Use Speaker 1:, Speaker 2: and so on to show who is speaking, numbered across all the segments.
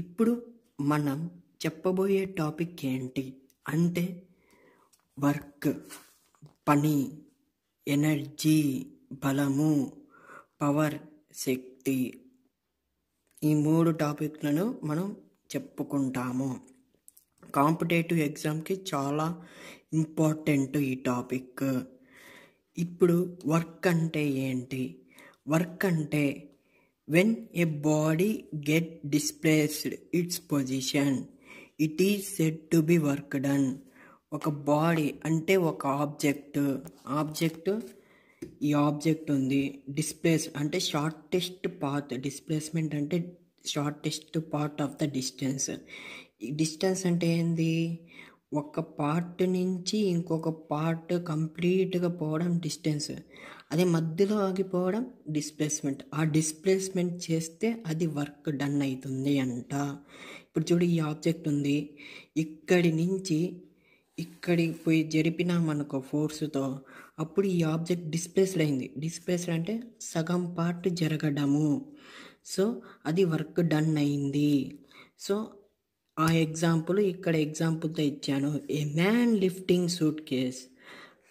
Speaker 1: ఇప్పుడు మనం చెప్పబోయే టాపిక్ ఏంటి అంటే వర్క్ పని ఎనర్జీ బలము పవర్ శక్తి ఈ మూడు టాపిక్లను మనం చెప్పుకుంటాము కాంపిటేటివ్ ఎగ్జామ్కి చాలా ఇంపార్టెంట్ ఈ టాపిక్ ఇప్పుడు వర్క్ అంటే ఏంటి వర్క్ అంటే When a body gets displaced its position, it is said to be work done. ఒక బాడీ అంటే ఒక ఆబ్జెక్ట్ ఆబ్జెక్ట్ ఈ ఆబ్జెక్ట్ ఉంది డిస్ప్లేస్ అంటే షార్టెస్ట్ పాత్ డిస్ప్లేస్మెంట్ అంటే shortest part of the distance distance అంటే ఏంది ఒక పార్ట్ నుంచి ఇంకొక పార్ట్ కంప్లీట్గా పోవడం డిస్టెన్స్ అదే మధ్యలో ఆగిపోవడం డిస్ప్లేస్మెంట్ ఆ డిస్ప్లేస్మెంట్ చేస్తే అది వర్క్ డన్ అవుతుంది అంట ఇప్పుడు చూడు ఈ ఆబ్జెక్ట్ ఉంది ఇక్కడి నుంచి ఇక్కడికి పోయి జరిపినామనుకో ఫోర్స్తో అప్పుడు ఈ ఆబ్జెక్ట్ డిస్ప్లేస్డ్ అయింది డిస్ప్లేస్డ్ అంటే సగం పార్ట్ జరగడము సో అది వర్క్ డన్ అయింది సో ఆ ఎగ్జాంపుల్ ఇక్కడ ఎగ్జాంపుల్తో ఇచ్చాను a man lifting suitcase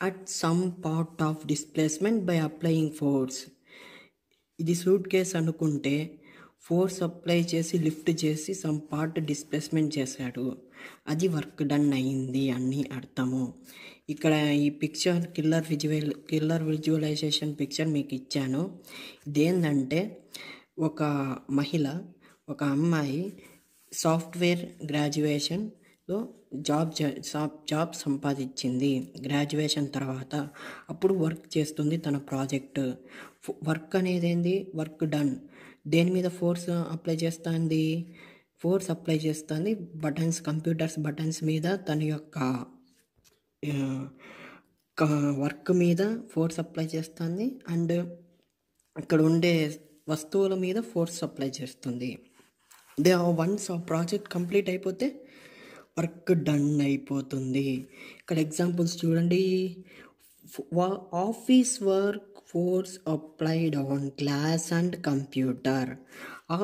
Speaker 1: at some part of displacement by applying force ఇది సూట్ కేస్ అనుకుంటే ఫోర్స్ అప్లై చేసి లిఫ్ట్ చేసి సమ్ పార్ట్ డిస్ప్లేస్మెంట్ చేశాడు అది వర్క్ డన్ అయింది అని అర్థము ఇక్కడ ఈ picture killer visual killer visualization picture మీకు ఇచ్చాను ఇదేంటంటే ఒక మహిళ ఒక అమ్మాయి సాఫ్ట్వేర్ గ్రాడ్యుయేషన్లో జాబ్ జాబ్ సంపాదించింది గ్రాడ్యుయేషన్ తర్వాత అప్పుడు వర్క్ చేస్తుంది తన ప్రాజెక్ట్ వర్క్ అనేది ఏంది వర్క్ డన్ దేని మీద ఫోర్స్ అప్లై చేస్తుంది ఫోర్స్ అప్లై చేస్తుంది బటన్స్ కంప్యూటర్స్ బటన్స్ మీద తన యొక్క వర్క్ మీద ఫోర్స్ అప్లై చేస్తుంది అండ్ అక్కడ ఉండే వస్తువుల మీద ఫోర్స్ అప్లై చేస్తుంది దే ఆర్ వన్స్ ఆ ప్రాజెక్ట్ కంప్లీట్ అయిపోతే వర్క్ డన్ అయిపోతుంది ఇక్కడ ఎగ్జాంపుల్స్ చూడండి office work force applied on glass and computer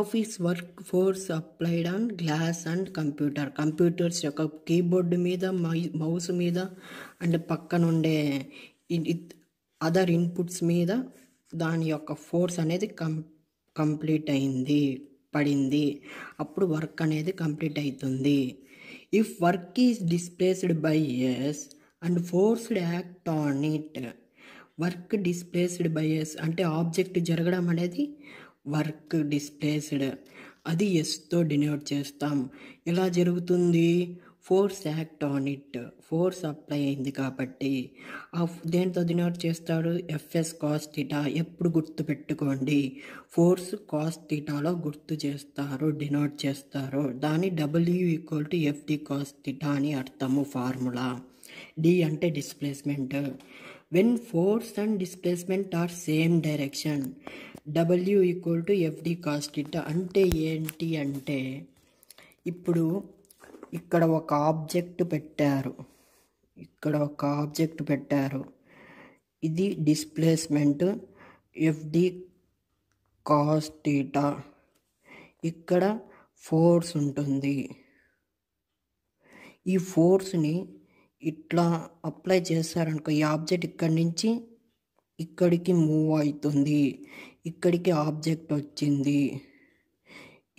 Speaker 1: office work force applied on glass and computer computers యొక్క కీబోర్డ్ మీద మౌస్ మీద అండ్ పక్కన ఉండే అదర్ ఇన్పుట్స్ మీద దాని యొక్క ఫోర్స్ అనేది కం కంప్లీట్ అయింది పడింది అప్పుడు వర్క్ అనేది కంప్లీట్ అవుతుంది if work is displaced by S and forced act on it work displaced by S అంటే ఆబ్జెక్ట్ జరగడం అనేది వర్క్ డిస్ప్లేస్డ్ అది ఎస్తో డినోట్ చేస్తాం ఎలా జరుగుతుంది force act on it force apply అయింది కాబట్టి ఆ దేంతో డినోట్ చేస్తాడు ఎఫ్ఎస్ కాస్ట్ థీటా ఎప్పుడు గుర్తు పెట్టుకోండి ఫోర్స్ కాస్ట్ థీటాలో గుర్తు చేస్తారు డినోట్ చేస్తారు దాని W equal to F D cos theta అని అర్థము ఫార్ములా డి అంటే displacement when force and displacement are same direction W equal to F D cos theta అంటే ఏంటి అంటే ఇప్పుడు ఇక్కడ ఒక ఆబ్జెక్ట్ పెట్టారు ఇక్కడ ఒక ఆబ్జెక్ట్ పెట్టారు ఇది డిస్ప్లేస్మెంట్ ఎఫ్డి కాస్ థీటా ఇక్కడ ఫోర్స్ ఉంటుంది ఈ ఫోర్స్ని ఇట్లా అప్లై చేశారనుకో ఈ ఆబ్జెక్ట్ ఇక్కడి నుంచి ఇక్కడికి మూవ్ అవుతుంది ఇక్కడికి ఆబ్జెక్ట్ వచ్చింది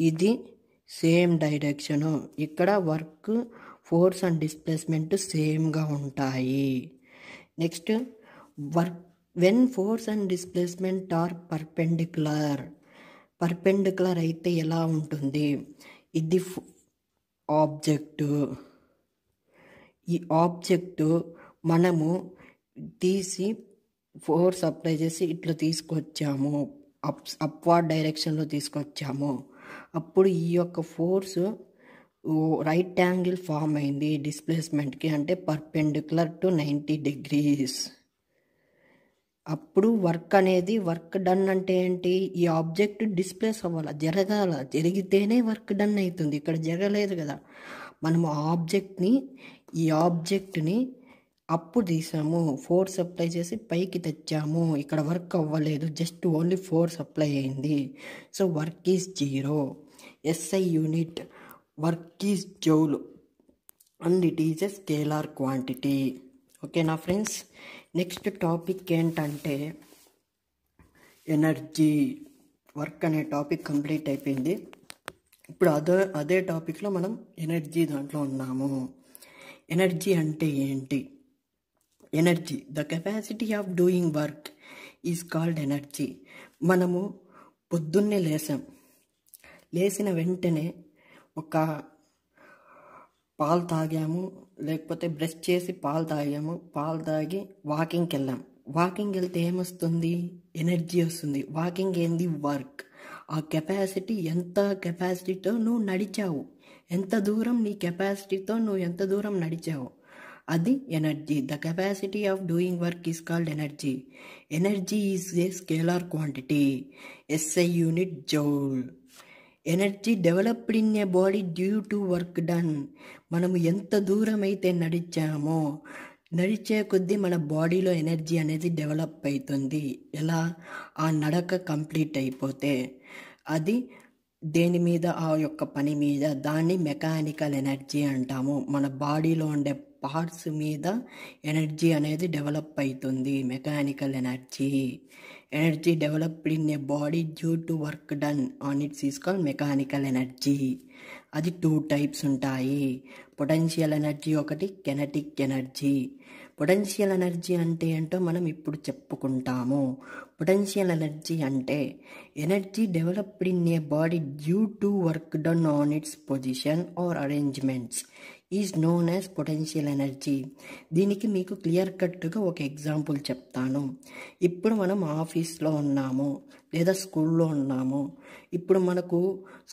Speaker 1: ఇది సేమ్ డైరెక్షను ఇక్కడ వర్క్ ఫోర్స్ అండ్ డిస్ప్లేస్మెంట్ సేమ్గా ఉంటాయి next work when force and displacement are perpendicular perpendicular అయితే ఎలా ఉంటుంది ఇది ఆబ్జెక్టు ఈ ఆబ్జెక్టు మనము తీసి ఫోర్స్ అప్లై చేసి ఇట్లా తీసుకొచ్చాము అప్ అప్వార్డ్ డైరెక్షన్లో తీసుకొచ్చాము అప్పుడు ఈ యొక్క ఫోర్స్ రైట్ యాంగిల్ ఫామ్ అయింది డిస్ప్లేస్మెంట్కి అంటే పర్పెండిక్యులర్ టు నైంటీ డిగ్రీస్ అప్పుడు వర్క్ అనేది వర్క్ డన్ అంటే ఏంటి ఈ ఆబ్జెక్ట్ డిస్ప్లేస్ అవ్వాలి జరగాల జరిగితేనే వర్క్ డన్ అవుతుంది ఇక్కడ జరగలేదు కదా మనం ఆబ్జెక్ట్ని ఈ ఆబ్జెక్ట్ని అప్పుడు తీసాము ఫోర్స్ అప్లై చేసి పైకి తెచ్చాము ఇక్కడ వర్క్ అవ్వలేదు జస్ట్ ఓన్లీ ఫోర్స్ అప్లై అయింది so work is zero SI unit work is joule and it is a scalar quantity ఓకేనా ఫ్రెండ్స్ నెక్స్ట్ టాపిక్ ఏంటంటే ఎనర్జీ వర్క్ అనే టాపిక్ కంప్లీట్ అయిపోయింది ఇప్పుడు అదే అదే టాపిక్లో మనం ఎనర్జీ దాంట్లో ఉన్నాము ఎనర్జీ అంటే ఏంటి energy the capacity of doing work is called energy మనము పొద్దున్నే లేసాం లేచిన వెంటనే ఒక పాలు తాగాము లేకపోతే బ్రష్ చేసి పాలు తాగాము పాలు తాగి వాకింగ్కి వెళ్ళాం వాకింగ్ వెళ్తే ఏమొస్తుంది ఎనర్జీ వస్తుంది వాకింగ్ ఏంది వర్క్ ఆ కెపాసిటీ ఎంత కెపాసిటీతో నువ్వు నడిచావు ఎంత దూరం నీ కెపాసిటీతో నువ్వు ఎంత దూరం నడిచావు అది energy the capacity of doing work is called energy energy is a scalar quantity SI unit joule energy developed in a body due to work done మనము ఎంత దూరం అయితే నడిచామో నడిచే కొద్దీ మన బాడీలో ఎనర్జీ అనేది డెవలప్ అవుతుంది ఎలా ఆ నడక కంప్లీట్ అయిపోతే అది దేని మీద ఆ యొక్క పని మీద దాన్ని మెకానికల్ ఎనర్జీ అంటాము మన బాడీలో ఉండే పార్ట్స్ మీద ఎనర్జీ అనేది డెవలప్ అవుతుంది mechanical energy Energy developed in a body due to work done on it is called mechanical energy. అది టూ టైప్స్ ఉంటాయి పొటెన్షియల్ ఎనర్జీ ఒకటి కెనటిక్ ఎనర్జీ పొటెన్షియల్ ఎనర్జీ అంటే ఏంటో మనం ఇప్పుడు చెప్పుకుంటాము పొటెన్షియల్ ఎనర్జీ అంటే energy developed in a body due to work done on its position or arrangements is known as potential energy దీనికి మీకు క్లియర్ కట్గా ఒక ఎగ్జాంపుల్ చెప్తాను ఇప్పుడు మనం ఆఫీస్లో ఉన్నాము లేదా స్కూల్లో ఉన్నాము ఇప్పుడు మనకు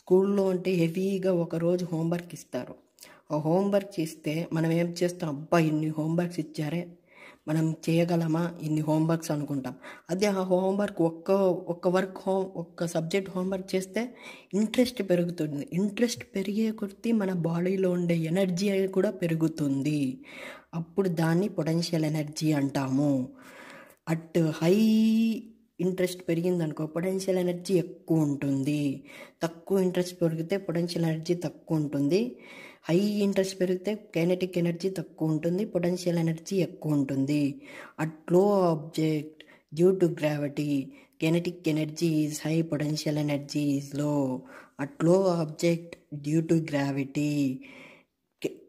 Speaker 1: స్కూల్లో అంటే హెవీగా ఒకరోజు హోంవర్క్ ఇస్తారు ఆ హోంవర్క్ ఇస్తే మనం ఏం చేస్తాం అబ్బా ఇన్ని హోంవర్క్స్ ఇచ్చారే మనం చేయగలమా ఇన్ని హోంవర్క్స్ అనుకుంటాం అదే ఆ హోంవర్క్ ఒక్క ఒక్క వర్క్ హోమ్ ఒక్క సబ్జెక్ట్ హోంవర్క్ చేస్తే ఇంట్రెస్ట్ పెరుగుతుంది ఇంట్రెస్ట్ పెరిగే కొద్దీ మన బాడీలో ఉండే ఎనర్జీ కూడా పెరుగుతుంది అప్పుడు దాన్ని పొటెన్షియల్ ఎనర్జీ అంటాము అట్ హై ఇంట్రెస్ట్ పెరిగిందనుకో పొటెన్షియల్ ఎనర్జీ ఎక్కువ ఉంటుంది తక్కువ ఇంట్రెస్ట్ పెరిగితే పొటెన్షియల్ ఎనర్జీ తక్కువ ఉంటుంది హై ఇంట్రెస్ట్ పెరిగితే కైనెటిక్ ఎనర్జీ తక్కువ ఉంటుంది పొటెన్షియల్ ఎనర్జీ ఎక్కువ ఉంటుంది at low object due to gravity kinetic energy is high potential energy is low at low object due to gravity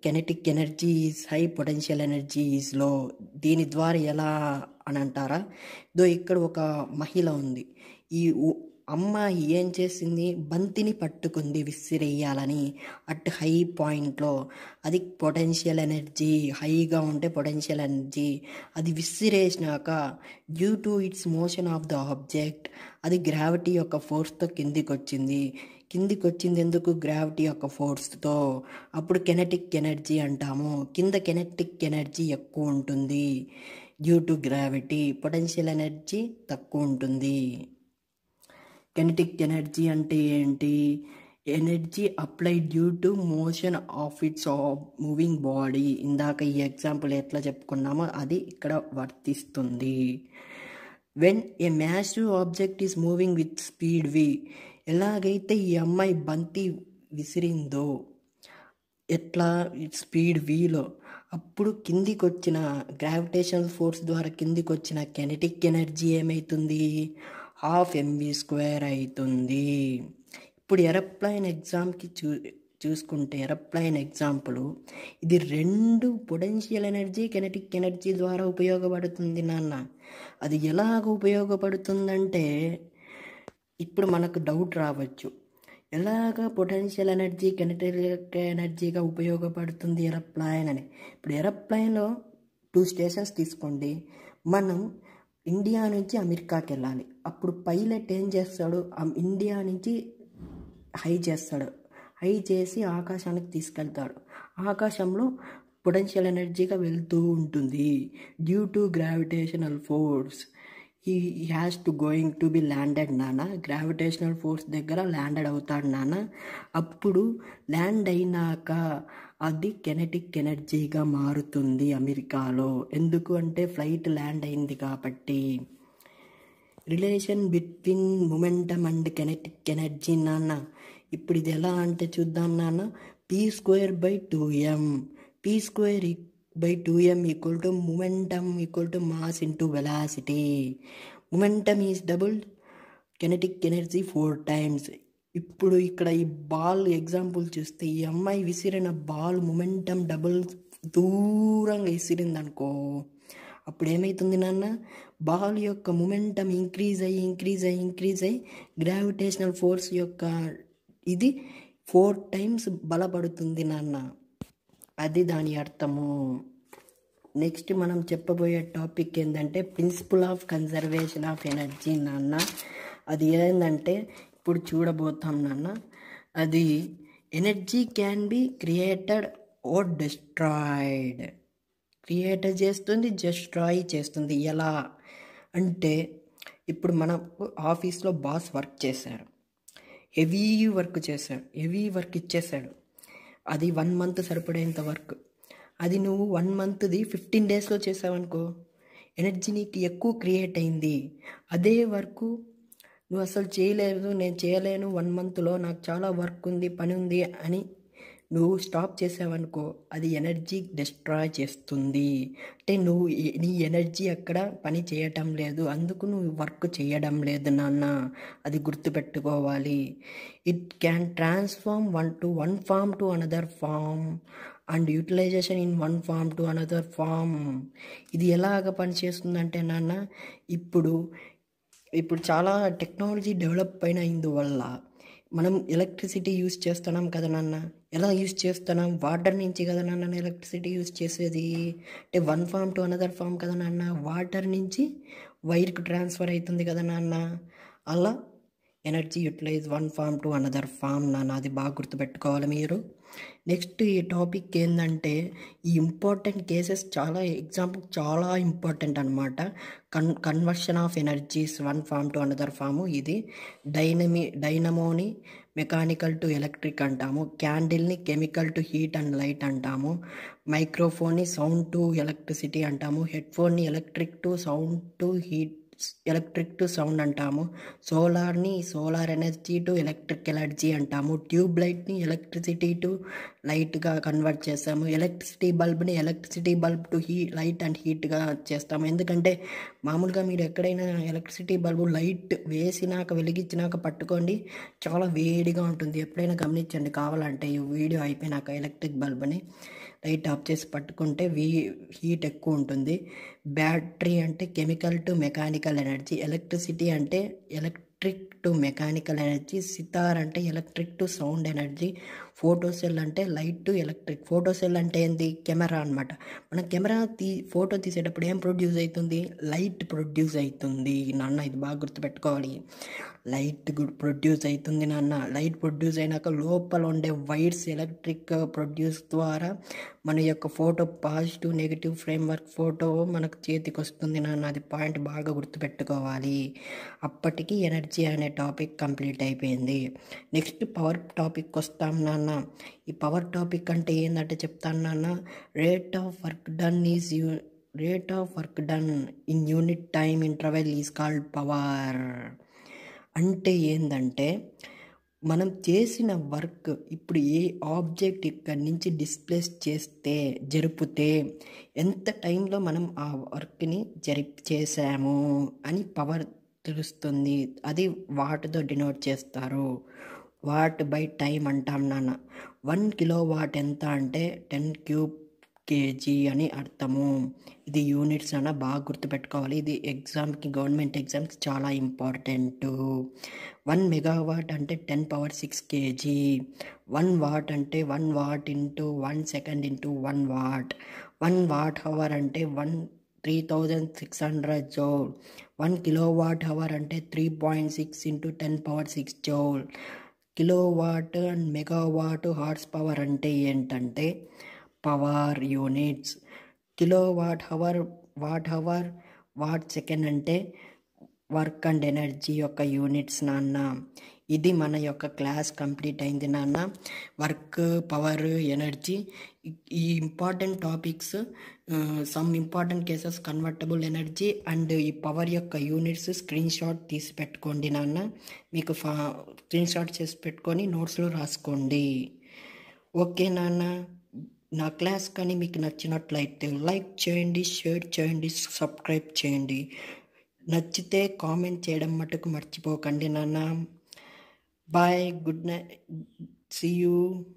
Speaker 1: kinetic energy is high potential energy is low దీని ద్వారా ఎలా అని అంటారా దో ఇక్కడ ఒక మహిళ ఉంది ఈ అమ్మ ఏం చేసింది బంతిని పట్టుకుంది విసిరేయాలని అట్ హై పాయింట్లో అది పొటెన్షియల్ ఎనర్జీ హైగా ఉంటే పొటెన్షియల్ ఎనర్జీ అది విసిరేసినాక due to its motion of the object అది గ్రావిటీ యొక్క ఫోర్స్తో కిందికి వచ్చింది కిందికి వచ్చింది ఎందుకు గ్రావిటీ యొక్క ఫోర్స్తో అప్పుడు కెనెటిక్ ఎనర్జీ అంటాము కింద కెనెటిక్ ఎనర్జీ ఎక్కువ ఉంటుంది due to gravity potential energy తక్కువ ఉంటుంది కైనెటిక్ ఎనర్జీ అంటే ఏంటి energy apply due to motion of its of moving body ఇందాక ఈ ఎగ్జాంపుల్ ఎట్లా చెప్పుకున్నామో అది ఇక్కడ వర్తిస్తుంది when a massive object is moving with speed V ఎలాగైతే ఈ అమ్మాయి బంతి విసిరిందో ఎట్లా స్పీడ్ వీలో అప్పుడు కిందికి వచ్చిన గ్రావిటేషనల్ ఫోర్స్ ద్వారా కిందికి వచ్చిన కెనెటిక్ ఎనర్జీ ఏమవుతుంది హాఫ్ ఎంబీ స్క్వేర్ అవుతుంది ఇప్పుడు ఎరప్లైన్ ఎగ్జామ్కి చూ చూసుకుంటే ఎరప్లైన్ ఎగ్జాంపుల్ ఇది రెండు పొటెన్షియల్ ఎనర్జీ కెనటిక్ ఎనర్జీ ద్వారా ఉపయోగపడుతుంది నాన్న అది ఎలాగ ఉపయోగపడుతుందంటే ఇప్పుడు మనకు డౌట్ రావచ్చు ఎలాగ పొటెన్షియల్ ఎనర్జీ కెనటిక్ ఎనర్జీగా ఉపయోగపడుతుంది ఎరప్లైన్ అని ఇప్పుడు ఎరప్లైన్లో టూ స్టేషన్స్ తీసుకోండి మనం ఇండియా నుంచి అమెరికాకి వెళ్ళాలి అప్పుడు పైలట్ ఏం చేస్తాడు ఇండియా నుంచి హై చేస్తాడు హై చేసి ఆకాశానికి తీసుకెళ్తాడు ఆకాశంలో పొటెన్షియల్ ఎనర్జీగా వెళ్తూ ఉంటుంది డ్యూ టు గ్రావిటేషనల్ ఫోర్స్ ఈ has to going to be landed నాన్న గ్రావిటేషనల్ ఫోర్స్ దగ్గర ల్యాండెడ్ అవుతాడు నాన్న అప్పుడు ల్యాండ్ అయినాక అది కెనెటిక్ ఎనర్జీగా మారుతుంది అమెరికాలో ఎందుకు అంటే ఫ్లైట్ ల్యాండ్ అయింది కాబట్టి relation between momentum and kinetic energy నాన్న ఇప్పుడు ఇది ఎలా అంటే చూద్దాం నాన్న P square by two M P square by two M equal to momentum equal to mass into velocity momentum is double kinetic energy four times ఇప్పుడు ఇక్కడ ఈ బాల్ ఎగ్జాంపుల్ చూస్తే ఈ అమ్మాయి విసిరిన బాల్ మొమెంటమ్ డబుల్ దూరంగా విసిరింది అనుకో అప్పుడు ఏమవుతుంది నాన్న బాల్ యొక్క మూమెంటమ్ ఇంక్రీజ్ అయ్యి ఇంక్రీజ్ అయ్యి ఇంక్రీజ్ అయ్యి గ్రావిటేషనల్ ఫోర్స్ యొక్క ఇది ఫోర్ టైమ్స్ బలపడుతుంది నాన్న అది దాని అర్థము నెక్స్ట్ మనం చెప్పబోయే టాపిక్ ఏంటంటే principle of conservation of energy నాన్న అది ఏంటంటే ఇప్పుడు చూడబోతాం నాన్న అది energy can be created or destroyed create చేస్తుంది డిస్ట్రాయ్ చేస్తుంది ఎలా అంటే ఇప్పుడు మన ఆఫీస్లో బాస్ వర్క్ చేశారు హెవీ వర్క్ చేశాడు హెవీ వర్క్ ఇచ్చేశాడు అది వన్ మంత్ సరిపడేంత వర్క్ అది నువ్వు వన్ మంత్ది ఫిఫ్టీన్ డేస్లో చేసావనుకో ఎనర్జీ నీకు ఎక్కువ క్రియేట్ అయింది అదే వర్క్ నువ్వు అసలు చేయలేదు నేను చేయలేను వన్ మంత్లో నాకు చాలా వర్క్ ఉంది పని ఉంది అని నువ్వు స్టాప్ చేసావనుకో అది ఎనర్జీ డిస్ట్రాయ్ చేస్తుంది అంటే నువ్వు నీ ఎనర్జీ అక్కడ పని చేయటం లేదు అందుకు నువ్వు వర్క్ చేయడం లేదు నాన్న అది గుర్తుపెట్టుకోవాలి it can transform one to one form to another form and utilization in one form to another form ఇది ఎలాగ పనిచేస్తుందంటే నాన్న ఇప్పుడు ఇప్పుడు చాలా టెక్నాలజీ డెవలప్ అయిన ఇందువల్ల మనం ఎలక్ట్రిసిటీ యూస్ చేస్తున్నాం కదా నాన్న ఎలా యూస్ చేస్తున్నాం వాటర్ నుంచి కదా నాన్న ఎలక్ట్రిసిటీ యూస్ చేసేది అంటే one form to another form కదా నాన్న వాటర్ నుంచి వైర్కి ట్రాన్స్ఫర్ అవుతుంది కదా నాన్న అలా energy utilize one form to another form నాన్న అది బాగా గుర్తుపెట్టుకోవాలి మీరు నెక్స్ట్ ఈ టాపిక్ ఏంటంటే ఈ ఇంపార్టెంట్ కేసెస్ చాలా ఎగ్జాంపుల్ చాలా ఇంపార్టెంట్ అనమాట con conversion of energies one form to another form ఇది డైనమి డైనమోని మెకానికల్ టు ఎలక్ట్రిక్ అంటాము క్యాండిల్ని chemical to heat and light అంటాము మైక్రోఫోన్ని సౌండ్ టు ఎలక్ట్రిసిటీ అంటాము హెడ్ఫోన్ని electric to sound to heat electric to sound అంటాము సోలార్ని solar energy to electric energy అంటాము ట్యూబ్ లైట్ని ఎలక్ట్రిసిటీ టు లైట్గా కన్వర్ట్ చేస్తాము ఎలక్ట్రిసిటీ బల్బ్ని electricity bulb to he light and హీట్గా చేస్తాము ఎందుకంటే మామూలుగా మీరు ఎక్కడైనా ఎలక్ట్రిసిటీ బల్బు లైట్ వేసినాక వెలిగించినాక పట్టుకోండి చాలా వేడిగా ఉంటుంది ఎప్పుడైనా గమనించండి కావాలంటే ఈ వీడియో అయిపోయినాక ఎలక్ట్రిక్ బల్బ్ని లైట్ ఆఫ్ చేసి పట్టుకుంటే వీ హీట్ ఎక్కువ ఉంటుంది బ్యాటరీ అంటే chemical to mechanical energy electricity అంటే electric to mechanical energy sitar అంటే electric to sound energy photo cell అంటే light to electric photo cell అంటే ఏంది కెమెరా అనమాట మన కెమెరా తీ ఫోటో తీసేటప్పుడు ఏం ప్రొడ్యూస్ అవుతుంది లైట్ ప్రొడ్యూస్ అవుతుంది నాన్న ఇది బాగా గుర్తుపెట్టుకోవాలి లైట్ ప్రొడ్యూస్ అవుతుంది నాన్న లైట్ ప్రొడ్యూస్ అయినాక లోపల ఉండే వైర్స్ ఎలక్ట్రిక్ ప్రొడ్యూస్ ద్వారా మన యొక్క photo positive negative work photo మనకు చేతికి వస్తుంది నాన్న అది పాయింట్ బాగా గుర్తుపెట్టుకోవాలి అప్పటికి ఎనర్జీ అనే టాపిక్ కంప్లీట్ అయిపోయింది నెక్స్ట్ పవర్ టాపిక్ వస్తాం నాన్న నాన్న ఈ పవర్ టాపిక్ అంటే ఏంటంటే చెప్తాను నాన్న rate of work done is you rate of work done in unit time interval is called power అంటే ఏంటంటే మనం చేసిన వర్క్ ఇప్పుడు ఏ ఆబ్జెక్ట్ ఇక్కడ నుంచి డిస్ప్లేస్ చేస్తే జరిపితే ఎంత టైంలో మనం ఆ వర్క్ని జరి చేసాము అని పవర్ తెలుస్తుంది అది వాటితో డినోట్ చేస్తారు వాట్ బై టైం అంటాం నాన్న వన్ కిలో వాట్ ఎంత అంటే టెన్ క్యూబ్ కేజీ అని అర్థము ఇది యూనిట్స్ అన్న బాగా గుర్తుపెట్టుకోవాలి ఇది ఎగ్జామ్కి గవర్నమెంట్ ఎగ్జామ్స్ చాలా ఇంపార్టెంట్ వన్ మెగావాట్ అంటే ten power six KG one watt అంటే one watt into one second into one watt one watt hour అంటే one three thousand six hundred joule one kilo watt hour అంటే three point six into ten power six joule kilowatt and megawatt horse power అంటే ఏంటంటే power units kilo watt hour watt hour watt second అంటే work and energy యొక్క units నాన్న ఇది మన యొక్క class complete అయింది నాన్న వర్క్ పవర్ ఎనర్జీ ఈ important topics some important cases convertible energy and ఈ పవర్ యొక్క యూనిట్స్ స్క్రీన్ షాట్ తీసి పెట్టుకోండి నాన్న మీకు ఫా స్క్రీన్ షాట్ చేసి పెట్టుకొని నోట్స్లో రాసుకోండి ఓకే నాన్న నా క్లాస్ కానీ మీకు నచ్చినట్లయితే లైక్ చేయండి షేర్ చేయండి సబ్స్క్రైబ్ చేయండి నచ్చితే కామెంట్ చేయడం మటుకు మర్చిపోకండి నాన్న Bye. Good night. See you.